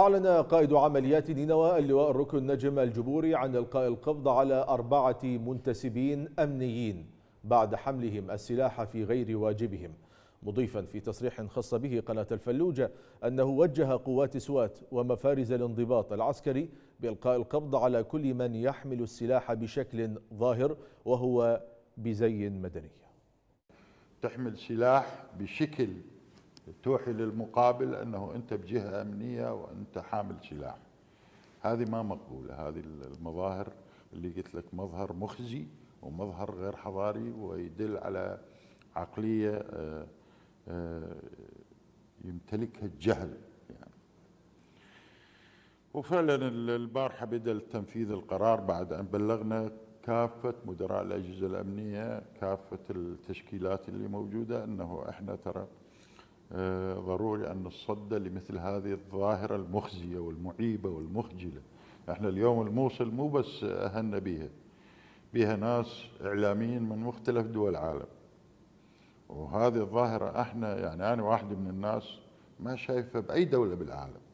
أعلن قائد عمليات نينوى اللواء الركن نجم الجبوري عن إلقاء القبض على أربعة منتسبين أمنيين بعد حملهم السلاح في غير واجبهم مضيفا في تصريح خص به قناة الفلوجة أنه وجه قوات سوات ومفارز الانضباط العسكري بإلقاء القبض على كل من يحمل السلاح بشكل ظاهر وهو بزي مدني تحمل سلاح بشكل توحي للمقابل أنه أنت بجهة أمنية وأنت حامل سلاح هذه ما مقبولة هذه المظاهر اللي قلت لك مظهر مخزي ومظهر غير حضاري ويدل على عقلية آه، آه، يمتلكها الجهل يعني وفعلا البارحة بدأ تنفيذ القرار بعد أن بلغنا كافة مدراء الأجهزة الأمنية كافة التشكيلات اللي موجودة أنه إحنا ترى آه، ضروري أن نصد لمثل هذه الظاهرة المخزية والمعيبة والمخجلة احنا اليوم الموصل مو بس أهلنا بها بها ناس إعلاميين من مختلف دول العالم وهذه الظاهرة احنا يعني أنا واحد من الناس ما شايفها بأي دولة بالعالم